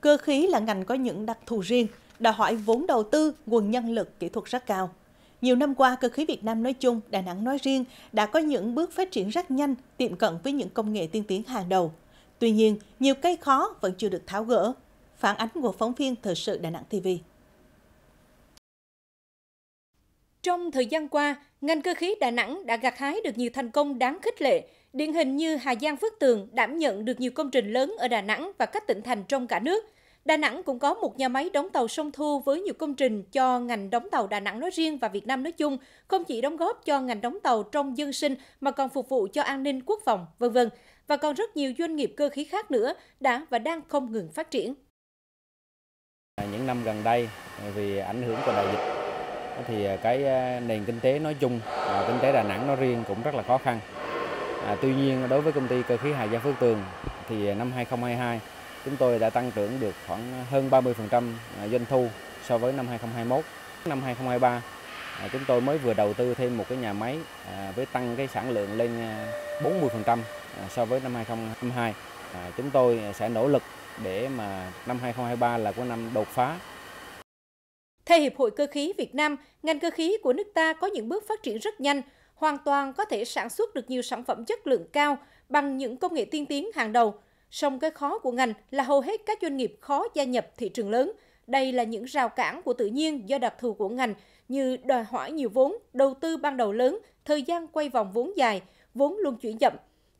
Cơ khí là ngành có những đặc thù riêng, đòi hỏi vốn đầu tư, nguồn nhân lực, kỹ thuật rất cao. Nhiều năm qua, cơ khí Việt Nam nói chung, Đà Nẵng nói riêng đã có những bước phát triển rất nhanh, tiệm cận với những công nghệ tiên tiến hàng đầu. Tuy nhiên, nhiều cây khó vẫn chưa được tháo gỡ. Phản ánh của phóng viên Thời sự Đà Nẵng TV. Trong thời gian qua, ngành cơ khí Đà Nẵng đã gặt hái được nhiều thành công đáng khích lệ, điển hình như Hà Giang Phước Tường đảm nhận được nhiều công trình lớn ở Đà Nẵng và các tỉnh thành trong cả nước. Đà Nẵng cũng có một nhà máy đóng tàu sông Thu với nhiều công trình cho ngành đóng tàu Đà Nẵng nói riêng và Việt Nam nói chung, không chỉ đóng góp cho ngành đóng tàu trong dân sinh mà còn phục vụ cho an ninh quốc phòng, vân vân. Và còn rất nhiều doanh nghiệp cơ khí khác nữa đã và đang không ngừng phát triển. Những năm gần đây, vì ảnh hưởng của đại dịch thì à, cái à, nền kinh tế nói chung và kinh tế Đà Nẵng nói riêng cũng rất là khó khăn. À, tuy nhiên đối với công ty cơ khí Hà Gia Phước Tường thì à, năm 2022 chúng tôi đã tăng trưởng được khoảng hơn 30% doanh thu so với năm 2021. Năm 2023 chúng tôi mới vừa đầu tư thêm một cái nhà máy với tăng cái sản lượng lên 40% so với năm 2022. À, chúng tôi sẽ nỗ lực để mà năm 2023 là của năm đột phá theo Hiệp hội Cơ khí Việt Nam, ngành cơ khí của nước ta có những bước phát triển rất nhanh, hoàn toàn có thể sản xuất được nhiều sản phẩm chất lượng cao bằng những công nghệ tiên tiến hàng đầu. Song cái khó của ngành là hầu hết các doanh nghiệp khó gia nhập thị trường lớn. Đây là những rào cản của tự nhiên do đặc thù của ngành như đòi hỏi nhiều vốn, đầu tư ban đầu lớn, thời gian quay vòng vốn dài, vốn luôn chuyển chậm.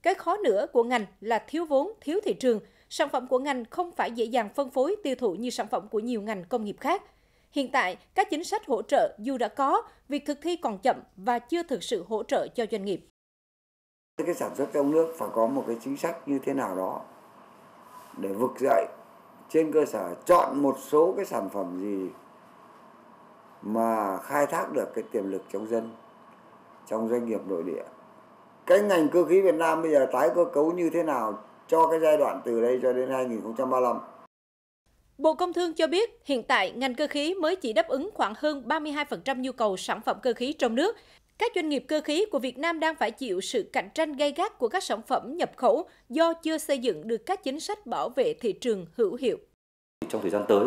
Cái khó nữa của ngành là thiếu vốn, thiếu thị trường. Sản phẩm của ngành không phải dễ dàng phân phối tiêu thụ như sản phẩm của nhiều ngành công nghiệp khác – Hiện tại, các chính sách hỗ trợ dù đã có, việc thực thi còn chậm và chưa thực sự hỗ trợ cho doanh nghiệp. Cái sản xuất trong nước phải có một cái chính sách như thế nào đó để vực dậy trên cơ sở chọn một số cái sản phẩm gì mà khai thác được cái tiềm lực trong dân, trong doanh nghiệp nội địa. Cái ngành cơ khí Việt Nam bây giờ tái cơ cấu như thế nào cho cái giai đoạn từ đây cho đến 2035 Bộ Công Thương cho biết, hiện tại ngành cơ khí mới chỉ đáp ứng khoảng hơn 32% nhu cầu sản phẩm cơ khí trong nước. Các doanh nghiệp cơ khí của Việt Nam đang phải chịu sự cạnh tranh gay gắt của các sản phẩm nhập khẩu do chưa xây dựng được các chính sách bảo vệ thị trường hữu hiệu. Trong thời gian tới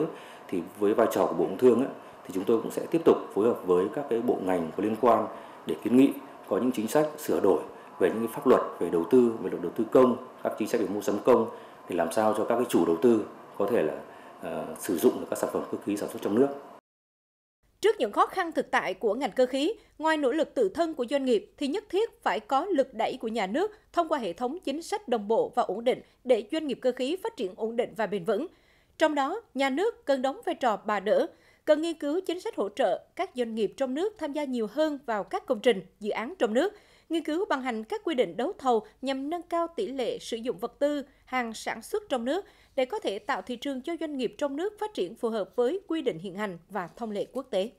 thì với vai trò của Bộ Công Thương thì chúng tôi cũng sẽ tiếp tục phối hợp với các cái bộ ngành có liên quan để kiến nghị có những chính sách sửa đổi về những pháp luật về đầu tư, về luật đầu tư công, các chính sách về mua sắm công để làm sao cho các cái chủ đầu tư có thể là Ờ, sử dụng được các sản phẩm cơ khí sản xuất trong nước. Trước những khó khăn thực tại của ngành cơ khí, ngoài nỗ lực tự thân của doanh nghiệp thì nhất thiết phải có lực đẩy của nhà nước thông qua hệ thống chính sách đồng bộ và ổn định để doanh nghiệp cơ khí phát triển ổn định và bền vững. Trong đó, nhà nước cần đóng vai trò bà đỡ, cần nghiên cứu chính sách hỗ trợ các doanh nghiệp trong nước tham gia nhiều hơn vào các công trình, dự án trong nước – nghiên cứu ban hành các quy định đấu thầu nhằm nâng cao tỷ lệ sử dụng vật tư, hàng sản xuất trong nước để có thể tạo thị trường cho doanh nghiệp trong nước phát triển phù hợp với quy định hiện hành và thông lệ quốc tế.